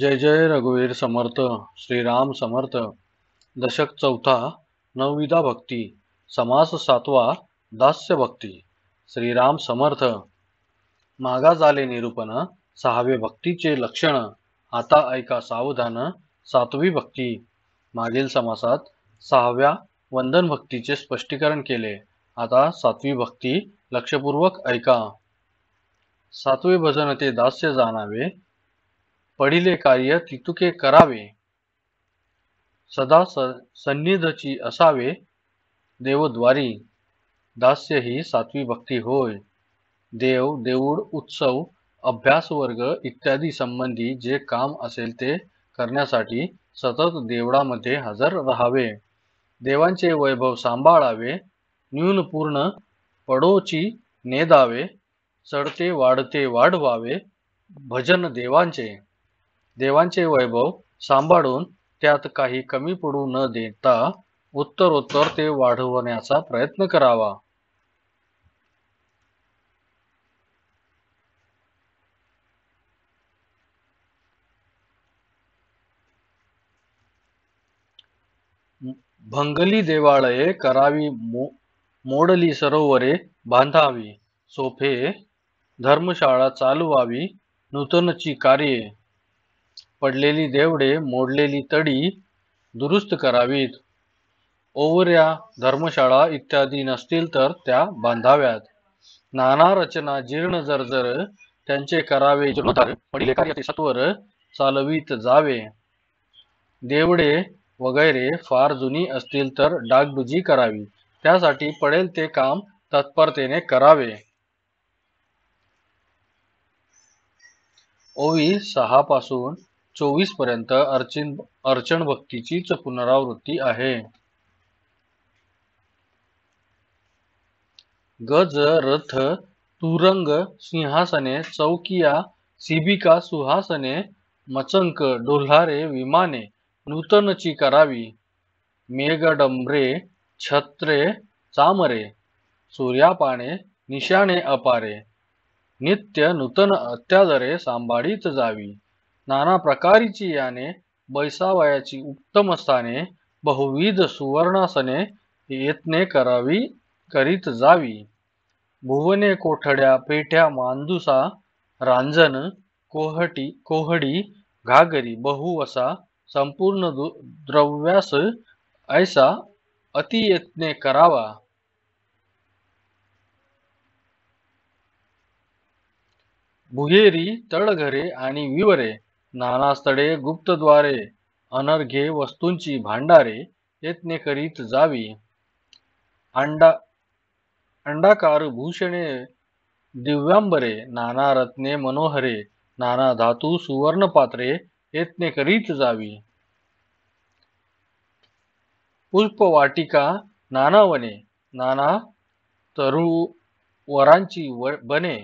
जय जय रघुवीर समर्थ श्रीराम समर्थ दशक चौथा नवविधा भक्ती समास सातवा दास्य भक्ती श्रीराम समर्थ मागा झाले निरूपण सहावे भक्तीचे लक्षण आता ऐका सावधान सातवी भक्ती मागील समासात सहाव्या वंदन भक्तीचे स्पष्टीकरण केले आता सातवी भक्ती लक्षपूर्वक ऐका सातवे भजन ते दास्य जाणावे पडिले कार्य तितुके करावे सदा सन्निधची असावे देवद्वारी दास्य ही सातवी भक्ती होय देव देऊळ उत्सव अभ्यास वर्ग इत्यादी संबंधी जे काम असेल ते करण्यासाठी सतत देवळामध्ये हजर राहावे देवांचे वैभव सांभाळावे न्यूनपूर्ण पडोची नेदावे चढते वाढते वाढवावे भजन देवांचे देवांचे वैभव सांभाळून त्यात काही कमी पडू न देता उत्तरोत्तर ते वाढवण्याचा प्रयत्न करावा भंगली देवाळये करावी मो, मोडली सरोवरे बांधावी सोफे धर्मशाळा चालवावी नूतनची कार्ये पडलेली देवडे मोडलेली तडी दुरुस्त करावीत ओवऱ्या धर्मशाळा इत्यादी नसतील तर त्या बांधाव्यात नाना रचना जीर्ण जर त्यांचे करावे सत्वर चालवीत जावे देवडे वगैरे फार जुनी असतील तर डागडुजी करावी त्यासाठी पडेल ते काम तत्परतेने करावे ओवी सहा पासून चोवीस पर्यंत अर्चिन अर्चन भक्तीचीच पुनरावृत्ती आहे गज रथ तुरंग सिंहासने चौकिया सिबिका सुहासने मचंक डोल्हारे विमाने नूतनची करावी मेघडंबरे छत्रे चामरे सूर्यापाने निशाणे अपारे नित्य नूतन अत्यादरे सांभाळीत जावी नाना प्रकारची याने बैसावयाची उत्तम स्थाने बहुविध सुवर्णासने येतने करावी करीत जावी भुवने कोठड्या पेठ्या मांदुसा रांजन कोहटी कोहडी घागरी बहुवसा संपूर्ण द्रव्यास ऐसा अतियत्ने करावा भुहेरी तळघरे आणि विवरे नानास्थळे गुप्तद्वारे अनर्घे वस्तूंची भांडारे येतने करीत जावी अंडा अंडाकार भूषणे दिव्यांबरे नाना रत्ने मनोहरे नाना धातू सुवर्ण पात्रे यत्ने करीत जावी पुष्पवाटिका नानावने नाना तरु वरांची बने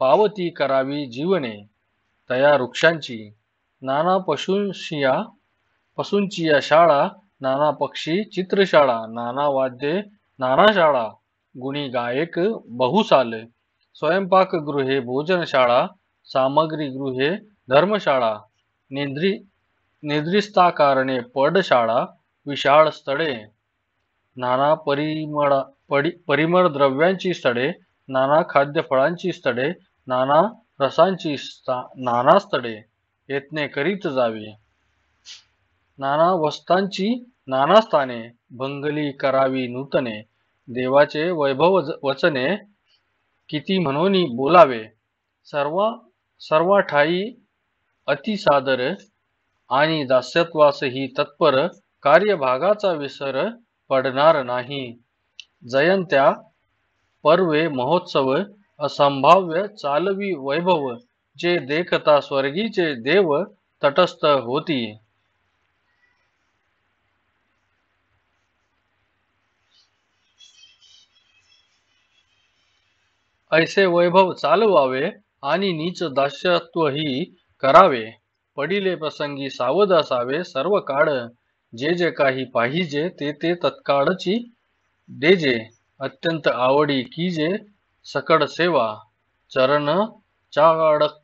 पावती करावी जीवने तया वृक्षांची नाना पशुशिया पशूंची शाळा नाना पक्षी चित्रशाळा नाना वाद्ये नाना शाळा गुणी गायक बहुसाले स्वयंपाक गृहे भोजनशाळा सामग्री गृहे धर्मशाळा निद्री निद्रिस्ताकारणे पडशाळा विशाळ स्थळे नाना परिमळ परिमळ द्रव्यांची स्थळे नाना खाद्य फळांची स्थळे नाना रसांची नाना स्थळे येतने करीत जावे नाना वस्तांची नाना स्थाने भंगली करावी नूतने देवाचे वैभव वचने किती म्हणून बोलावे सर्वा सर्वा ठाई अतिसादर आणि दास्यत्वास ही तत्पर कार्यभागाचा विसर पडणार नाही जयंत्या पर्वे महोत्सव असंभाव्य चालवी वैभव जे देखता स्वर्गीचे देव तटस्थ होती ऐसे वैभव चालवावे आणि नीच दास्यत्वही करावे पडिले प्रसंगी सावध असावे सर्व काळ जे जे काही पाहिजे ते ते तत्काळची देजे अत्यंत आवडी की जे सकड सेवा चरण चाडक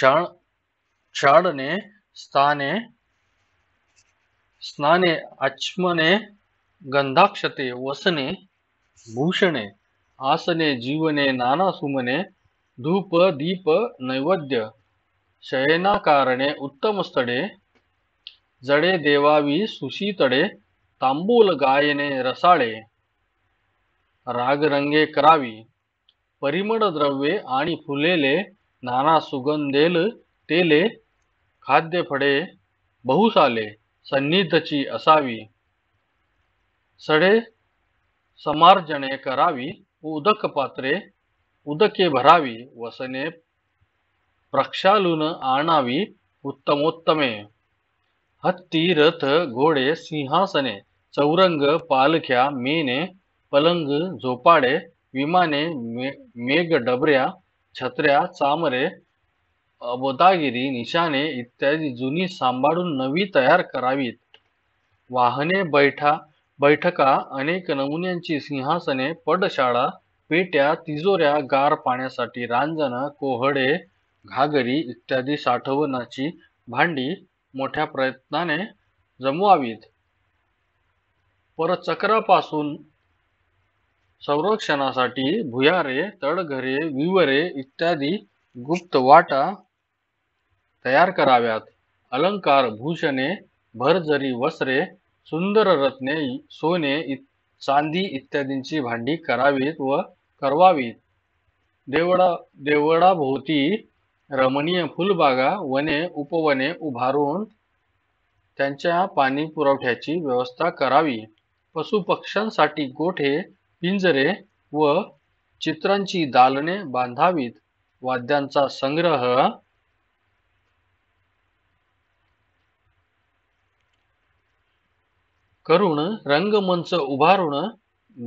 चाड ક્ષણને स्थाने स्नाने गंधाक्षते वसने वसने भूषणे जीवने नाना सुमने धूप दीप नैवेद्य शयना कारणे उत्तम स्थळे जडे देवावी सुशीतडे तांबूल गायने रसाळे रागरंगे करावी परिमळ द्रव्ये आणि फुलेले नाना सुगंधेल तेले खाद्य फडे बहुसाले सन्निधची असावी सडे समार्जने करावी उदक पात्रे उदके भरावी वसने प्रक्षालून आणावी उत्तमोत्तमे हत्ती रथ घोडे सिंहासने चौरंग पालख्या मेने पलंग झोपाडे विमाने मेघ डबऱ्या छत्र्या चामरे अबोदागिरी निशाणे इत्यादी जुनी सांभाळून नवी तयार करावीत वाहने बैठा बैठका अनेक नमुन्यांची सिंहासने पडशाळा पेट्या तिजोऱ्या गार पाण्यासाठी रांजणं कोहडे घागरी इत्यादी साठवणाची भांडी मोठ्या प्रयत्नाने जमवावीत परचक्रापासून संरक्षणासाठी भुयारे तळघरे विवरे इत्यादी गुप्त वाटा तयार कराव्यात अलंकार भूषणे भरजरी वस्त्रे सुंदर रत्ने सोने चांदी इत्यादींची भांडी करावीत व करवावीत देवडा देवडाभोवती रमणीय फुलबागा वने उपवने उभारून त्यांच्या पाणी पुरवठ्याची व्यवस्था करावी पशुपक्ष्यांसाठी गोठे पिंजरे व चित्रांची दालने बांधावीत वाद्यांचा संग्रह करून रंगमंच उभारून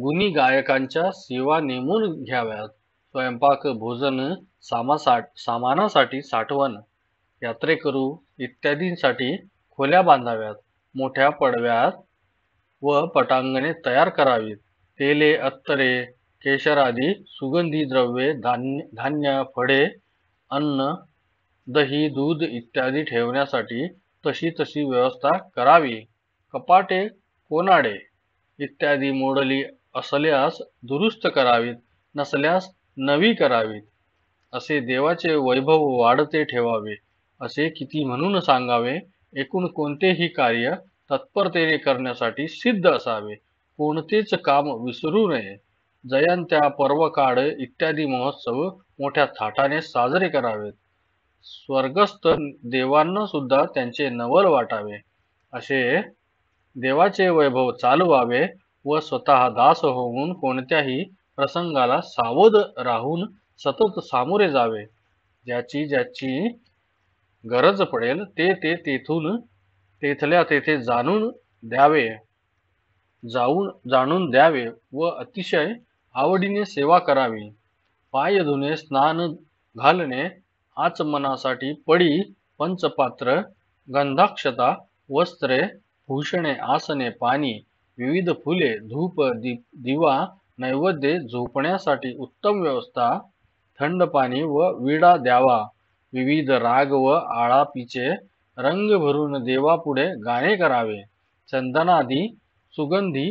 गुणी गायकांच्या सेवा नेमून घ्याव्यात स्वयंपाक भोजन सामासाठ सामानासाठी साठवण यात्रेकरू इत्यादींसाठी खोल्या बांधाव्यात मोठ्या पडव्यात व पटांगणे तयार करावीत तेले अत्तरे केशरादी सुगंधी द्रव्ये धान्य धान्य फळे अन्न दही दूध इत्यादी ठेवण्यासाठी तशी तशी व्यवस्था करावी कपाटे कोनाडे इत्यादी मोडली असल्यास दुरुस्त करावीत नसल्यास नवी करावीत असे देवाचे वैभव वाढते ठेवावे असे किती म्हणून सांगावे एकूण कोणतेही कार्य तत्परतेने करण्यासाठी सिद्ध असावे कोणतेच काम विसरू नये जयंत्या पर्वकाळ इत्यादी महोत्सव मोठ्या थाटाने साजरे करावेत स्वर्गस्थ देवांना सुद्धा त्यांचे नवल वाटावे असे देवाचे वैभव चालवावे व स्वतः दास होऊन कोणत्याही प्रसंगाला सावध राहून सतत सामोरे जावे ज्याची ज्याची गरज पडेल ते तेथून ते तेथल्या तेथे जाणून द्यावे जाऊन जाणून द्यावे व अतिशय आवडीने सेवा करावी पाय धुणे स्नान घालणे आचमनासाठी पडी पंचपात्र गंधाक्षता वस्त्रे भूषणे आसने पाणी विविध फुले धूप दीप दिवा नैवेद्ये झोपण्यासाठी उत्तम व्यवस्था थंड पाणी व विडा द्यावा विविध राग व आळापीचे रंग भरून देवापुढे गाणे करावे चंदनादी सुगंधी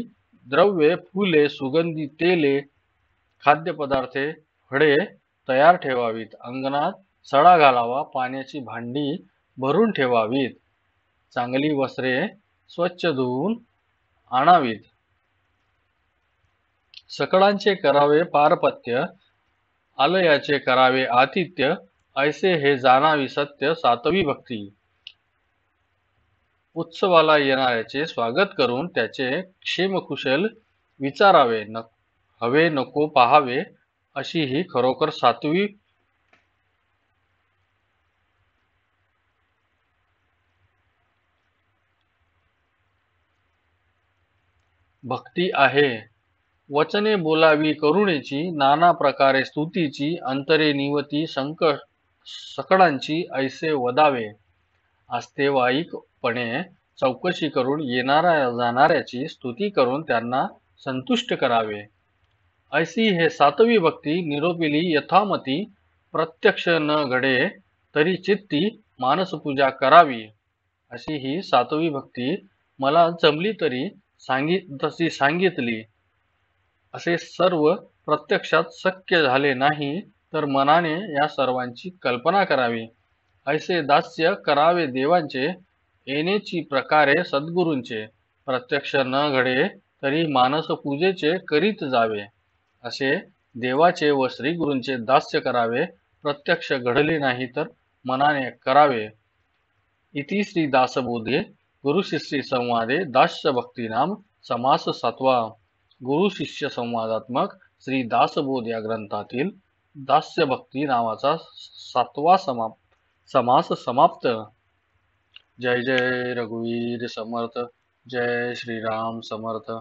द्रव्ये फुले सुगंधी तेले खाद्यपदार्थे फळे तयार ठेवावीत अंगणात सडा घालावा पाण्याची भांडी भरून ठेवावीत चांगली वस्त्रे स्वच्छ धुवून आणावीत सकळांचे करावे पारपत्य आलयाचे करावे आतिथ्य ऐसे हे जाणावी सत्य सातवी भक्ती उत्सवाला येणाऱ्याचे स्वागत करून त्याचे क्षेमकुशल विचारावे न हवे नको पाहावे अशी ही खरोखर सातवी भक्ती आहे वचने बोलावी करुणेची नाना प्रकारे स्तुतीची अंतरे निवती संकट सकडांची ऐसे वदावे आस्तेवाईकपणे चौकशी करून येणाऱ्या जाणाऱ्याची स्तुती करून त्यांना संतुष्ट करावे अशी हे सातवी भक्ती निरोपिली यथामती प्रत्यक्ष न घडे तरी चित्ती मानसपूजा करावी अशी ही सातवी भक्ती मला जमली तरी सांगित तशी सांगितली असे सर्व प्रत्यक्षात शक्य झाले नाही तर मनाने या सर्वांची कल्पना करावी ऐसे दास्य करावे देवांचे येणेची प्रकारे सद्गुरूंचे प्रत्यक्ष न घडे तरी मानस पूजेचे करीत जावे असे देवाचे व गुरूंचे दास्य करावे प्रत्यक्ष घडले नाही तर मनाने करावे इति श्री दासबोधे गुरुशिष्य संवादे दास्य नाम समास गुरु शिष्य संवादात्मक श्री दासबोध या ग्रंथातील दास्य भक्ती नावाचा सातवा समाप्त समास समाप्त जय जय रघुवीर समर्थ जय श्रीराम समर्थ